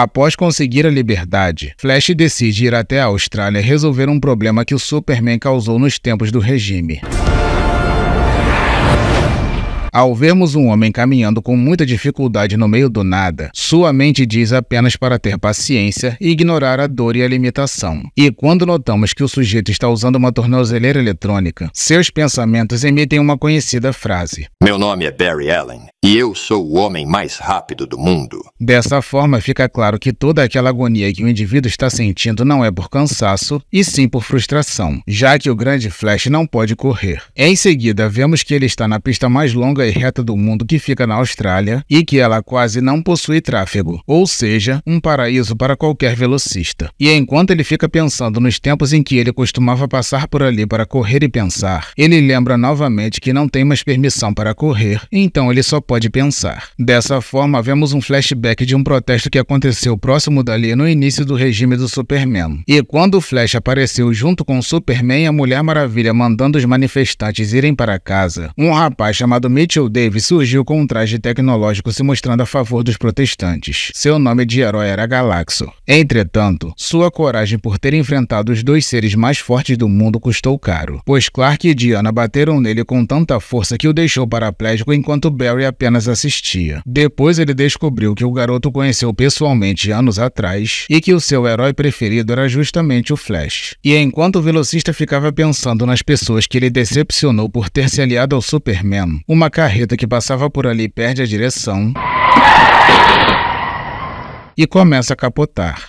Após conseguir a liberdade, Flash decide ir até a Austrália resolver um problema que o Superman causou nos tempos do regime. Ao vermos um homem caminhando com muita dificuldade no meio do nada, sua mente diz apenas para ter paciência e ignorar a dor e a limitação. E quando notamos que o sujeito está usando uma tornozeleira eletrônica, seus pensamentos emitem uma conhecida frase: Meu nome é Barry Allen e eu sou o homem mais rápido do mundo. Dessa forma, fica claro que toda aquela agonia que o indivíduo está sentindo não é por cansaço e sim por frustração, já que o grande Flash não pode correr. Em seguida, vemos que ele está na pista mais longa reta do mundo que fica na Austrália e que ela quase não possui tráfego, ou seja, um paraíso para qualquer velocista. E enquanto ele fica pensando nos tempos em que ele costumava passar por ali para correr e pensar, ele lembra novamente que não tem mais permissão para correr, então ele só pode pensar. Dessa forma, vemos um flashback de um protesto que aconteceu próximo dali no início do regime do Superman. E quando o Flash apareceu junto com o Superman e a Mulher Maravilha mandando os manifestantes irem para casa, um rapaz chamado Mitch Mitchell Davis surgiu com um traje tecnológico se mostrando a favor dos protestantes. Seu nome de herói era Galaxo. Entretanto, sua coragem por ter enfrentado os dois seres mais fortes do mundo custou caro, pois Clark e Diana bateram nele com tanta força que o deixou paraplégico enquanto Barry apenas assistia. Depois ele descobriu que o garoto conheceu pessoalmente anos atrás e que o seu herói preferido era justamente o Flash. E enquanto o velocista ficava pensando nas pessoas que ele decepcionou por ter se aliado ao Superman, uma carreta que passava por ali perde a direção e começa a capotar.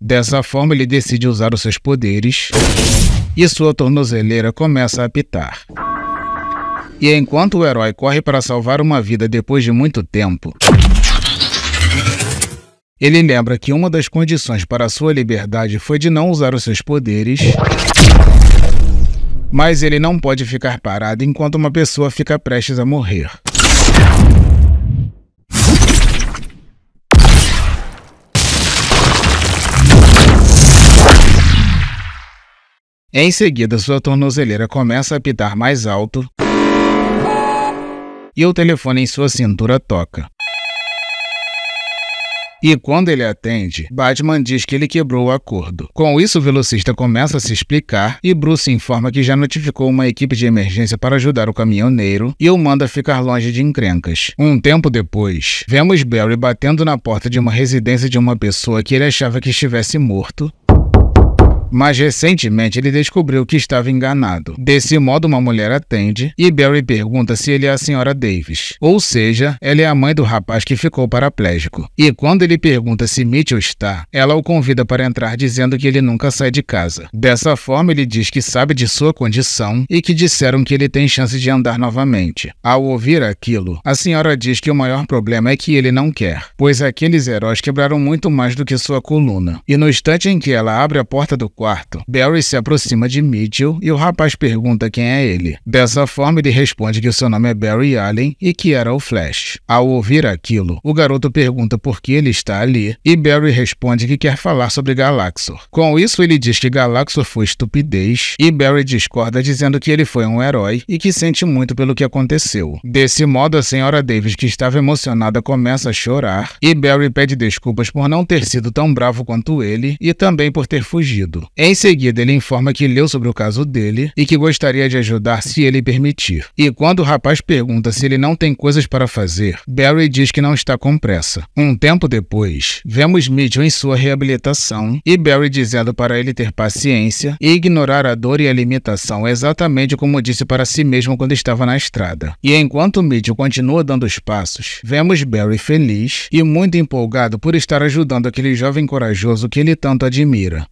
Dessa forma, ele decide usar os seus poderes e sua tornozeleira começa a apitar. E é enquanto o herói corre para salvar uma vida depois de muito tempo, ele lembra que uma das condições para sua liberdade foi de não usar os seus poderes mas ele não pode ficar parado enquanto uma pessoa fica prestes a morrer. Em seguida, sua tornozeleira começa a apitar mais alto e o telefone em sua cintura toca e quando ele atende, Batman diz que ele quebrou o acordo. Com isso, o velocista começa a se explicar e Bruce informa que já notificou uma equipe de emergência para ajudar o caminhoneiro e o manda ficar longe de encrencas. Um tempo depois, vemos Barry batendo na porta de uma residência de uma pessoa que ele achava que estivesse morto mas recentemente ele descobriu que estava enganado. Desse modo, uma mulher atende e Barry pergunta se ele é a senhora Davis, ou seja, ela é a mãe do rapaz que ficou paraplégico. E quando ele pergunta se Mitchell está, ela o convida para entrar dizendo que ele nunca sai de casa. Dessa forma, ele diz que sabe de sua condição e que disseram que ele tem chance de andar novamente. Ao ouvir aquilo, a senhora diz que o maior problema é que ele não quer, pois aqueles heróis quebraram muito mais do que sua coluna. E no instante em que ela abre a porta do quarto, quarto. Barry se aproxima de Mitchell e o rapaz pergunta quem é ele. Dessa forma, ele responde que seu nome é Barry Allen e que era o Flash. Ao ouvir aquilo, o garoto pergunta por que ele está ali e Barry responde que quer falar sobre Galaxor. Com isso, ele diz que Galaxor foi estupidez e Barry discorda dizendo que ele foi um herói e que sente muito pelo que aconteceu. Desse modo, a senhora Davis, que estava emocionada, começa a chorar e Barry pede desculpas por não ter sido tão bravo quanto ele e também por ter fugido. Em seguida, ele informa que leu sobre o caso dele e que gostaria de ajudar se ele permitir. E quando o rapaz pergunta se ele não tem coisas para fazer, Barry diz que não está com pressa. Um tempo depois, vemos Mitchell em sua reabilitação e Barry dizendo para ele ter paciência e ignorar a dor e a limitação, exatamente como disse para si mesmo quando estava na estrada. E enquanto Mitchell continua dando os passos, vemos Barry feliz e muito empolgado por estar ajudando aquele jovem corajoso que ele tanto admira.